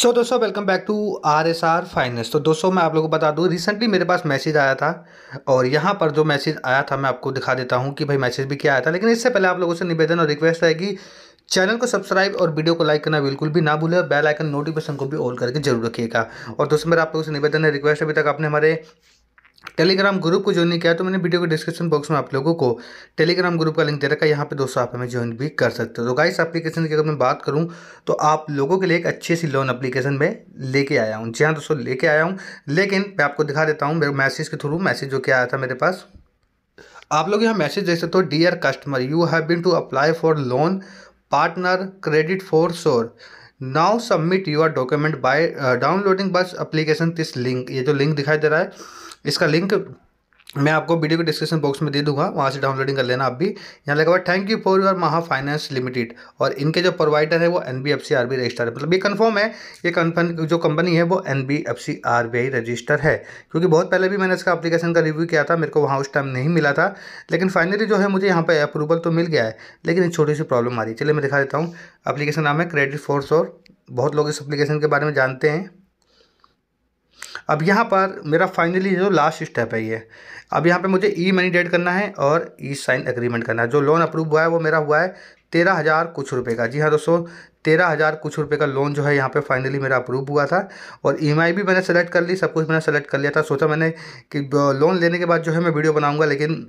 सो so, दोस्तों welcome back to R S R finance तो दोस्तों मैं आप लोगों को बता दूं रिसेंटली मेरे पास मैसेज आया था और यहाँ पर जो मैसेज आया था मैं आपको दिखा देता हूँ कि भाई मैसेज भी क्या आया था लेकिन इससे पहले आप लोगों से निवेदन और रिक्वेस्ट है कि चैनल को सब्सक्राइब और वीडियो को लाइक करना बिल्कुल भी ना भूलें और बेल आइकन नोटिफिकेशन को भी ऑल करके जरूर रखिएगा और दोस्तों मेरा आप लोगों से निवेदन है रिक्वेस्ट अभी तक आपने हमारे टेलीग्राम ग्रुप को ज्वाइन नहीं किया तो मैंने वीडियो के डिस्क्रिप्शन बॉक्स में आप लोगों को टेलीग्राम ग्रुप का लिंक दे रखा है यहाँ पे दोस्तों आप हमें ज्वाइन भी कर सकते हो तो गाइस एप्लीकेशन की अगर मैं बात करूँ तो आप लोगों के लिए एक अच्छी सी लोन एप्लीकेशन में लेके आया हूँ जी हाँ दोस्तों लेके आया हूँ लेकिन मैं आपको दिखा देता हूँ मेरे मैसेज के थ्रू मैसेज जो क्या आया था मेरे पास आप लोग यहाँ मैसेज देख सकते हो dear customer you have been to apply for loan partner credit for sure now submit your document by downloading bus application this link ये जो लिंक दिखाई दे रहा है इसका लिंक मैं आपको वीडियो के डिस्क्रिप्शन बॉक्स में दे दूंगा वहाँ से डाउनलोडिंग कर लेना आप भी यहाँ लगा हुआ thank you for your Maha finance limited और इनके जो प्रोवाइडर है वो N B F C R B register है मतलब ये कन्फर्म है ये कन्फर्म जो कंपनी है वो N B F C R B I register है क्योंकि बहुत पहले भी मैंने इसका अपलीकेशन का रिव्यू किया था मेरे को वहाँ उस टाइम नहीं मिला था लेकिन फाइनली जो है मुझे यहाँ पर अप्रूवल तो मिल गया है लेकिन एक छोटी सी प्रॉब्लम आ रही है चलिए मैं दिखा देता हूँ अप्लीकेशन नाम है क्रेडिट फोर्स और बहुत लोग इस अप्लीकेशन के बारे में जानते हैं अब यहाँ पर मेरा फाइनली जो लास्ट स्टेप है ये अब यहाँ पे मुझे ई मनी डेट करना है और ई साइन एग्रीमेंट करना है जो लोन अप्रूव हुआ है वो मेरा हुआ है तेरह हज़ार कुछ रुपए का जी हाँ दोस्तों तेरह हज़ार कुछ रुपए का लोन जो है यहाँ पे फाइनली मेरा अप्रूव हुआ था और ई e भी मैंने सेलेक्ट कर ली सब कुछ मैंने सेलेक्ट कर लिया था सोचा मैंने कि लोन लेने के बाद जो है मैं वीडियो बनाऊँगा लेकिन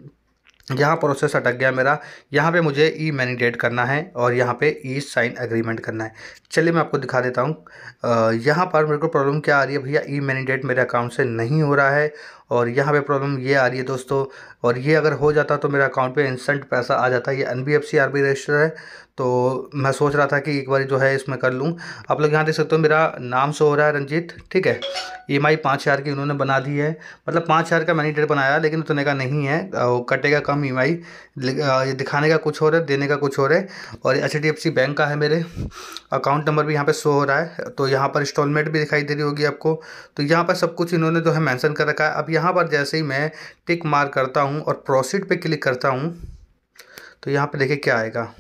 यहाँ प्रोसेस अटक गया मेरा यहाँ पे मुझे ई e मैनीडेट करना है और यहाँ पे ई साइन एग्रीमेंट करना है चलिए मैं आपको दिखा देता हूँ यहाँ पर मेरे को प्रॉब्लम क्या आ रही है भैया ई e मैनीडेट मेरे अकाउंट से नहीं हो रहा है और यहाँ पे प्रॉब्लम ये आ रही है दोस्तों और ये अगर हो जाता तो मेरे अकाउंट पे इंस्टेंट पैसा आ जाता ये N B F C R B register है तो मैं सोच रहा था कि एक बार जो है इसमें कर लूँ आप लोग यहाँ देख सकते हो मेरा नाम से हो रहा है रंजीत ठीक है ई एम आई पाँच हज़ार की उन्होंने बना दी है मतलब पाँच हज़ार का मैंने डेट बनाया लेकिन उतने का नहीं है कटेगा कम ई एम आई ये दिखाने का कुछ हो रहा है देने का कुछ हो रहा है और H D F C bank का है मेरे अकाउंट नंबर भी यहाँ पर शो हो रहा है तो यहाँ पर इंस्टॉलमेंट भी दिखाई दे रही होगी आपको तो यहाँ पर सब कुछ इन्होंने जो है मैंसन कर रखा है अभी यहाँ पर जैसे ही मैं टिक मार करता हूँ और प्रोसीड पे क्लिक करता हूँ तो यहाँ पे देखिए क्या आएगा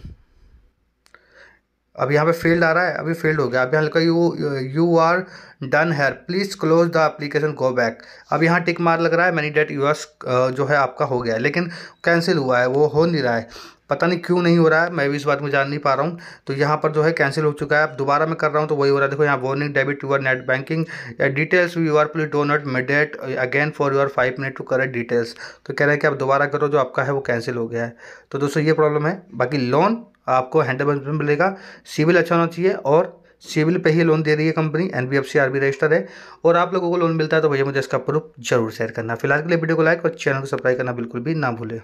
अब यहाँ पे फील्ड आ रहा है अभी फील्ड हो गया अभी लिखा you you are done here please close the application go back अब यहाँ टिक मार लग रहा है मैनी डेट यूएस जो है आपका हो गया है लेकिन कैंसिल हुआ है वो हो नहीं रहा है पता नहीं क्यों नहीं हो रहा है मैं भी इस बात में जान नहीं पा रहा हूँ तो यहाँ पर जो है कैंसिल हो चुका है अब दोबारा मैं कर रहा हूँ तो वही हो रहा है देखो यहाँ warning debit your net banking या details you are please do not mediate again for your five minute to correct details तो कह रहे हैं कि आप दोबारा करो जो आपका है वो कैंसिल हो गया है तो दोस्तों ये प्रॉब्लम है बाकी लोन आपको हैंडल परसेंट मिलेगा सिविल अच्छा होना चाहिए और सिविल पे ही लोन दे रही है company N B F C R B register है और आप लोगों को लोन मिलता है तो भैया मुझे इसका प्रूफ जरूर शेयर करना फिलहाल के लिए वीडियो को लाइक और चैनल को सब्सक्राइब करना बिल्कुल भी ना भूलें